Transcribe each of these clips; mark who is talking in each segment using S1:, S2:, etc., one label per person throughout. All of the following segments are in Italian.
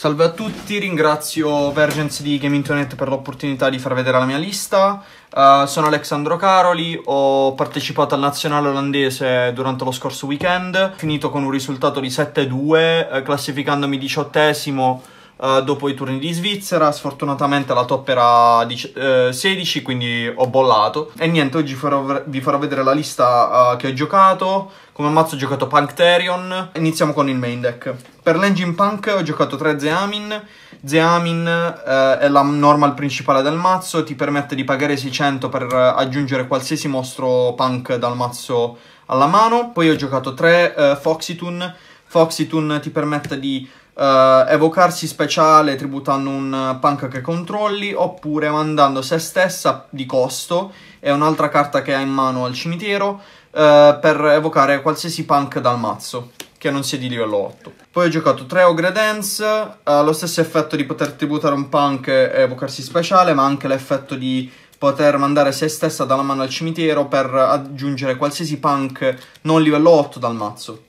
S1: Salve a tutti, ringrazio Vergence di Gamingtonet per l'opportunità di far vedere la mia lista. Uh, sono Alexandro Caroli, ho partecipato al nazionale olandese durante lo scorso weekend, finito con un risultato di 7-2, eh, classificandomi diciottesimo eh, dopo i turni di Svizzera. Sfortunatamente la top era uh, eh, 16, quindi ho bollato. E niente, oggi farò, vi farò vedere la lista uh, che ho giocato. Come mazzo ho giocato Punkterion. Iniziamo con il main deck. Per l'engine punk ho giocato 3 Zeamin. Zeamin eh, è la normal principale del mazzo, ti permette di pagare 600 per aggiungere qualsiasi mostro punk dal mazzo alla mano. Poi ho giocato 3 eh, Foxytune. Foxytune ti permette di Uh, evocarsi speciale tributando un punk che controlli oppure mandando se stessa di costo e un'altra carta che ha in mano al cimitero uh, per evocare qualsiasi punk dal mazzo che non sia di livello 8. Poi ho giocato 3 Ogre Dance, uh, lo stesso effetto di poter tributare un punk e evocarsi speciale ma anche l'effetto di poter mandare se stessa dalla mano al cimitero per aggiungere qualsiasi punk non livello 8 dal mazzo.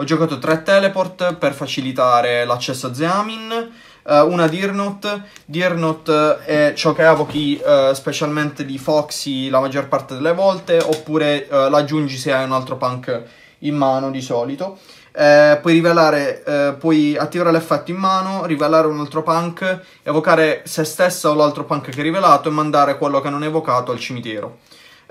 S1: Ho giocato tre teleport per facilitare l'accesso a Zeamin, eh, una Dirnot. Dirnot eh, è ciò che evochi eh, specialmente di Foxy la maggior parte delle volte, oppure eh, l'aggiungi se hai un altro punk in mano di solito. Eh, puoi rivelare, eh, puoi attivare l'effetto in mano, rivelare un altro punk, evocare se stessa o l'altro punk che hai rivelato e mandare quello che non è evocato al cimitero.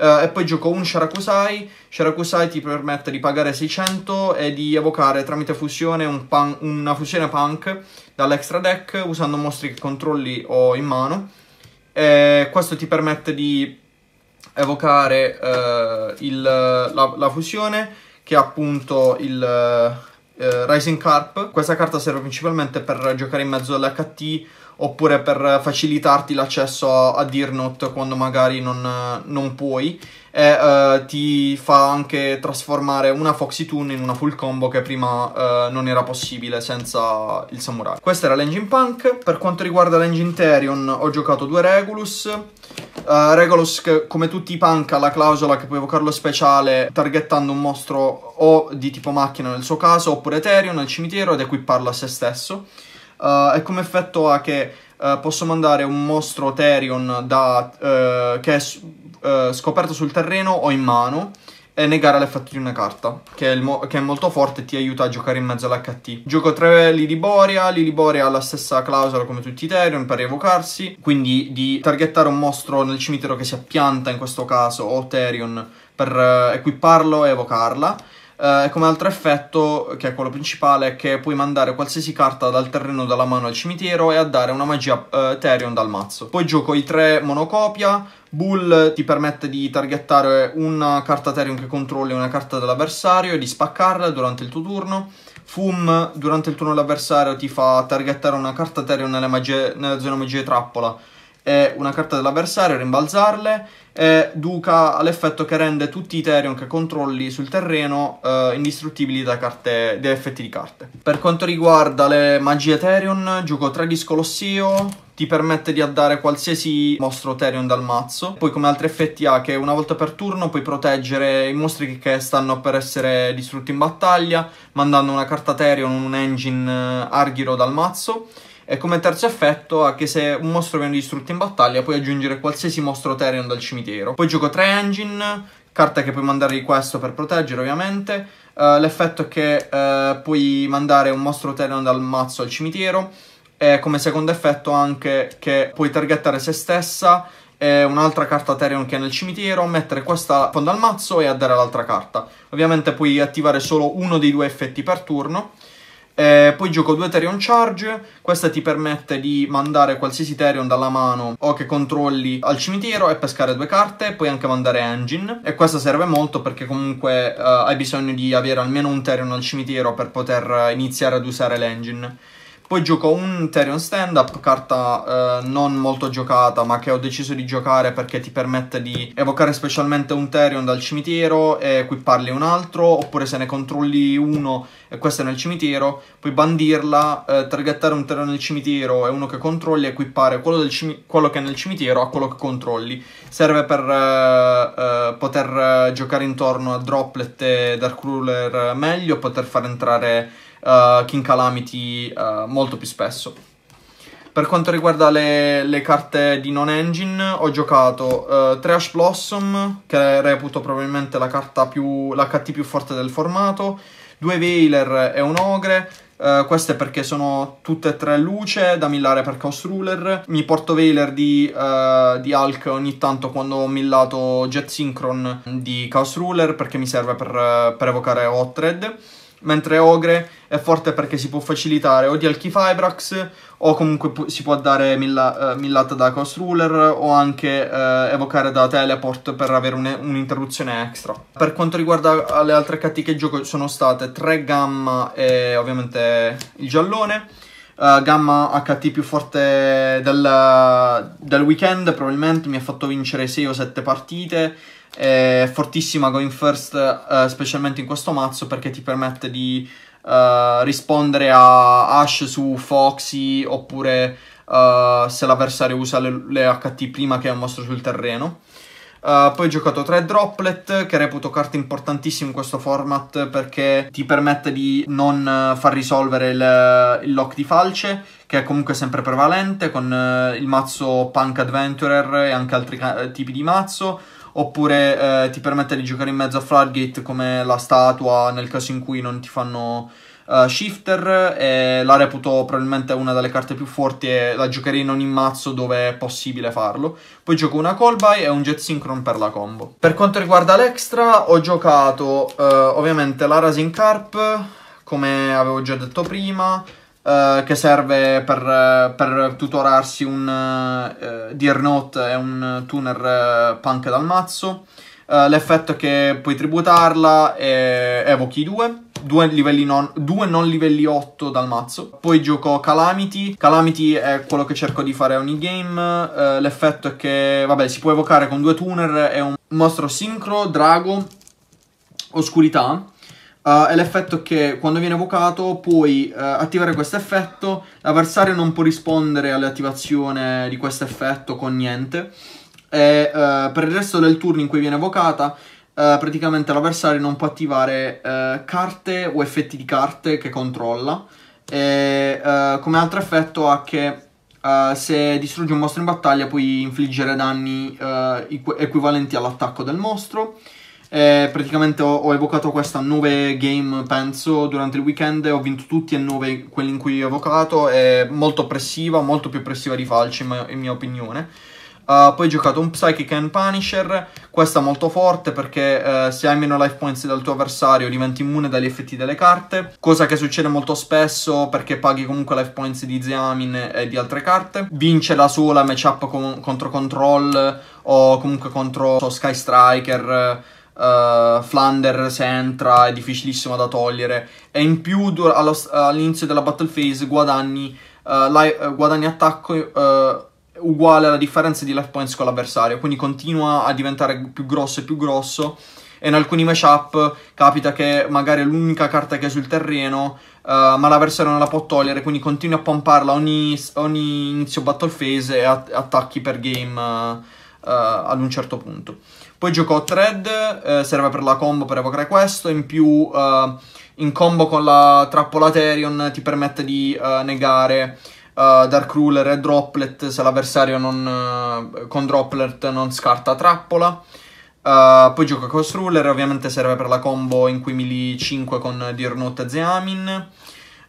S1: Uh, e poi gioco un Sharakusai. Sharakusai ti permette di pagare 600 e di evocare tramite fusione un pan- una fusione punk dall'extra deck usando mostri che controlli o in mano. E questo ti permette di evocare uh, il, la, la, fusione che è appunto il uh, Rising Carp. Questa carta serve principalmente per giocare in mezzo all'HT oppure per facilitarti l'accesso a, a Deernot quando magari non, non puoi e uh, ti fa anche trasformare una Foxy Tune in una full combo che prima uh, non era possibile senza il samurai. Questa era l'engine punk, per quanto riguarda l'engine Therion ho giocato due Regulus, Uh, Regulus, che, come tutti i punk, ha la clausola che può evocarlo speciale targettando un mostro o di tipo macchina nel suo caso, oppure Ethereum nel cimitero ed equipparlo a se stesso uh, eh, e come effetto ha che uh, posso mandare un mostro Therion da, uh, che è scoperto sul terreno o in mano e negare l'effetto di una carta, che è, mo che è molto forte e ti aiuta a giocare in mezzo all'HT. Gioco 3 Liliboria, Liliboria ha la stessa clausola come tutti i Therion per evocarsi, quindi di targettare un mostro nel cimitero che sia pianta in questo caso, o Therion, per equiparlo e evocarla eh, come altro effetto, che è quello principale, è che puoi mandare qualsiasi carta dal terreno dalla mano al cimitero e a dare una magia eh, Therion dal mazzo. Poi gioco i tre monocopia, Bull ti permette di targettare una carta Therion che controlli una carta dell'avversario e di spaccarla durante il tuo turno. Fum durante il turno dell'avversario ti fa targettare una carta Therion nelle magie, nella zona magie trappola e una carta dell'avversario, rimbalzarle, e Duca ha l'effetto che rende tutti i Terion che controlli sul terreno eh, indistruttibili da, carte, da effetti di carte. Per quanto riguarda le magie Terion, gioco 3 disco Scolossio, ti permette di addare qualsiasi mostro Terion dal mazzo. Poi come altri effetti ha che una volta per turno puoi proteggere i mostri che stanno per essere distrutti in battaglia, mandando una carta Therion, un engine eh, Argiro dal mazzo. E come terzo effetto ha che se un mostro viene distrutto in battaglia puoi aggiungere qualsiasi mostro Terion dal cimitero. Poi gioco 3 engine, carta che puoi mandare di questo per proteggere ovviamente. Uh, l'effetto è che uh, puoi mandare un mostro Terion dal mazzo al cimitero. E come secondo effetto anche che puoi targettare se stessa un'altra carta Terion che è nel cimitero, mettere questa a fondo al mazzo e addare l'altra carta. Ovviamente puoi attivare solo uno dei due effetti per turno. Eh, poi gioco due Ethereum Charge, questa ti permette di mandare qualsiasi Ethereum dalla mano o che controlli al cimitero e pescare due carte, puoi anche mandare Engine e questa serve molto perché comunque eh, hai bisogno di avere almeno un Ethereum al cimitero per poter iniziare ad usare l'engine. Poi gioco un Therion Stand Up, carta eh, non molto giocata ma che ho deciso di giocare perché ti permette di evocare specialmente un Therion dal cimitero e equiparli un altro, oppure se ne controlli uno e questo è nel cimitero, puoi bandirla, eh, targettare un Therion nel cimitero e uno che controlli e equipare quello, quello, che è nel cimitero a quello che controlli. Serve per eh, eh poter eh, giocare intorno a Droplet e Dark Ruler eh, meglio, poter far entrare uh, King Calamity uh, molto più spesso. Per quanto riguarda le, le carte di non-engine, ho giocato uh, eh, Trash Blossom, che reputo probabilmente la carta più, l'HT più forte del formato, due Veiler e un Ogre, Uh, queste perché sono tutte e tre luce da millare per Chaos Ruler. Mi porto Veiler di, uh, di, Hulk ogni tanto quando ho millato Jet Synchron di Chaos Ruler perché mi serve per, per evocare Hot Red mentre Ogre è forte perché si può facilitare o di Alchifibrax o comunque si può dare milla- uh, Millata da Ghost Ruler o anche uh, evocare da Teleport per avere un- un'interruzione extra. Per quanto riguarda eh, le altre KT che gioco sono state 3 Gamma e ovviamente il Giallone eh, gamma HT più forte del, del, weekend, probabilmente mi ha fatto vincere 6 o 7 partite. È fortissima going first, uh, specialmente in questo mazzo, perché ti permette di uh, rispondere a Ash su Foxy oppure se l'avversario usa le, le HT prima che è un mostro sul terreno. Uh, poi ho giocato 3 droplet che reputo carte importantissime in questo format perché ti permette di non eh, far risolvere il, eh, il lock di falce che è comunque sempre prevalente con uh, il mazzo Punk Adventurer e anche altri ca- tipi di mazzo oppure uh, ti permette di giocare in mezzo a Floodgate come la statua nel caso in cui non ti fanno Uh, Shifter e eh, la reputo probabilmente una delle carte più forti e la giocherei in ogni mazzo dove è possibile farlo. Poi gioco una Callby e un Jet Synchron per la combo. Per quanto riguarda l'extra ho giocato uh, ovviamente la Rising Carp, come avevo già detto prima, Uh, che serve per, per tutorarsi un uh, Dear Note e un tuner uh, punk dal mazzo. l'effetto è che puoi tributarla e evochi due due, livelli non, due non livelli 8 dal mazzo. Poi gioco Calamity. Calamity è quello che cerco di fare ogni game. Eh, l'effetto è che, vabbè, si può evocare con due tuner. È un mostro sincro, drago, oscurità. Uh, è l'effetto che quando viene evocato puoi uh, attivare questo effetto, l'avversario non può rispondere all'attivazione di questo effetto con niente. E uh, per il resto del turno in cui viene evocata, eh, praticamente l'avversario non può attivare eh, carte o effetti di carte che controlla. E eh, come altro effetto ha che eh, se distrugge un mostro in battaglia puoi infliggere danni eh, equ- equivalenti all'attacco del mostro. Eh, praticamente ho, ho, evocato questa 9 game, penso, durante il weekend. Ho vinto tutti e 9 quelli in cui ho evocato. È molto oppressiva, molto più oppressiva di Falci, in mia, in mia opinione. Uh, poi ho giocato un Psychic and Punisher, questa è molto forte perché uh, se hai meno life points del tuo avversario diventi immune dagli effetti delle carte, cosa che succede molto spesso perché paghi comunque life points di Zeamin e di altre carte. Vince da sola matchup con contro Control o comunque contro so, Sky Striker. Uh, Flander se entra è difficilissimo da togliere e in più all'inizio della battle phase guadagni, li guadagni attacco uguale alla differenza di life points con l'avversario, quindi continua a diventare più grosso e più grosso. E in alcuni matchup capita che magari è l'unica carta che è sul terreno, uh, ma l'avversario non la può togliere, quindi continui a pomparla ogni, ogni inizio battle phase e at attacchi per game uh, uh, ad un certo punto. Poi giocò Thread, serve per la combo per evocare questo, in più in combo con la trappola Therion ti permette di negare uh, Dark Ruler e Droplet se l'avversario non, uh, con Droplet non scarta Trappola. Uh, poi gioca Coast Ruler, ovviamente serve per la combo in cui mili 5 con Dirnut e Zeamin.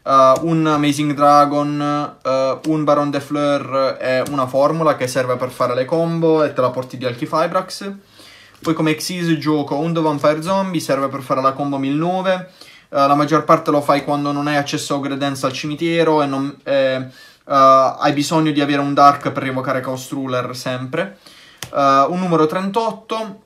S1: Uh, un Amazing Dragon, uh, un Baron de Fleur è una formula che serve per fare le combo e te la porti di Alchifibrax. Poi come Xyz gioco un The Vampire Zombie, serve per fare la combo 1009. Uh, la maggior parte lo fai quando non hai accesso a Gredenza al cimitero e non... Eh, Uh, hai bisogno di avere un Dark per rievocare Chaos Ruler sempre. Uh, un numero 38,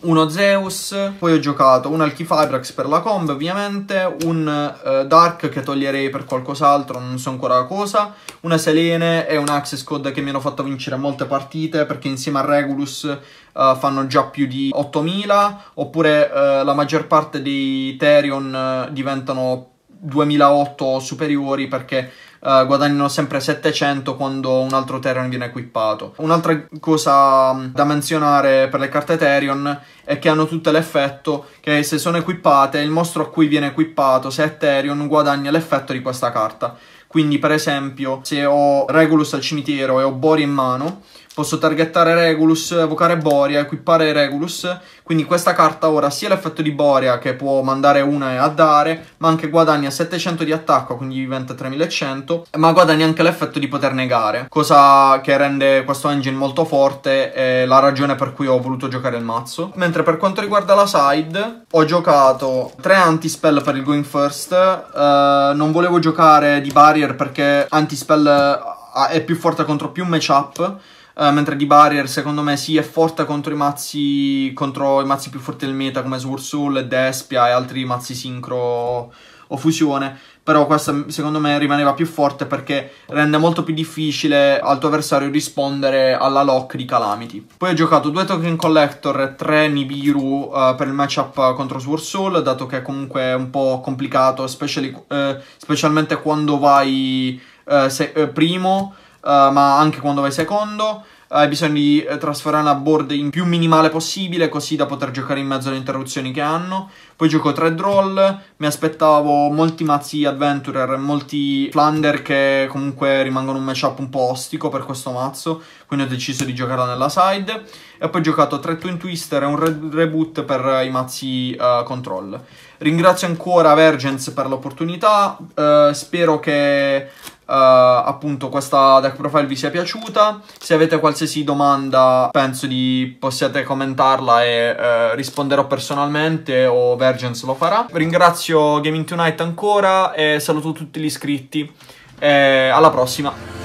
S1: uno Zeus, poi ho giocato un Alchifabrax per la combo ovviamente, un uh, Dark che toglierei per qualcos'altro, non so ancora cosa, una Selene e un Access Code che mi hanno fatto vincere molte partite perché insieme a Regulus uh, fanno già più di 8000, oppure uh, la maggior parte dei Therion diventano 2008 o superiori perché eh, guadagnano sempre 700 quando un altro Therion viene equipato. Un'altra cosa mm, da menzionare per le carte Therion è che hanno tutte l'effetto che se sono equipate il mostro a cui viene equipato, se è Therion, guadagna l'effetto di questa carta. Quindi per esempio se ho Regulus al cimitero e ho Bori in mano posso targettare Regulus, evocare Boria, equipare Regulus, quindi questa carta ora ha sia l'effetto di Boria che può mandare una a dare, ma anche guadagna 700 di attacco, quindi diventa 3100, ma guadagna anche l'effetto di poter negare, cosa che rende questo engine molto forte e la ragione per cui ho voluto giocare il mazzo. Mentre per quanto riguarda la side, ho giocato 3 anti-spell per il going first, eh, non volevo giocare di barrier perché anti-spell eh, è più forte contro più matchup, Uh, mentre di Barrier secondo me sì è forte contro i mazzi contro i mazzi più forti del meta come Sword Despia e altri mazzi sincro o fusione però questa secondo me rimaneva più forte perché rende molto più difficile al tuo avversario rispondere alla lock di Calamity. Poi ho giocato due token collector e tre Nibiru uh, per il matchup contro Sword Soul, dato che è comunque un po' complicato, speciali, uh, specialmente quando vai se, primo eh, ma anche quando vai secondo. Hai bisogno di eh, trasformare la board in più minimale possibile, così da poter giocare in mezzo alle interruzioni che hanno. Poi gioco 3 draw, Mi aspettavo molti mazzi Adventurer, molti Flander che comunque rimangono un matchup un po' ostico per questo mazzo. Quindi ho deciso di giocarla nella side. E poi ho giocato 3 Twin Twister e un re reboot per eh, i mazzi control. Ringrazio ancora Vergence per l'opportunità. spero che eh, appunto questa deck profile vi sia piaciuta. Se avete qualsiasi domanda penso di possiate commentarla e eh, risponderò personalmente o Vergence lo farà. Ringrazio Gaming Tonight ancora e saluto tutti gli iscritti. E alla prossima!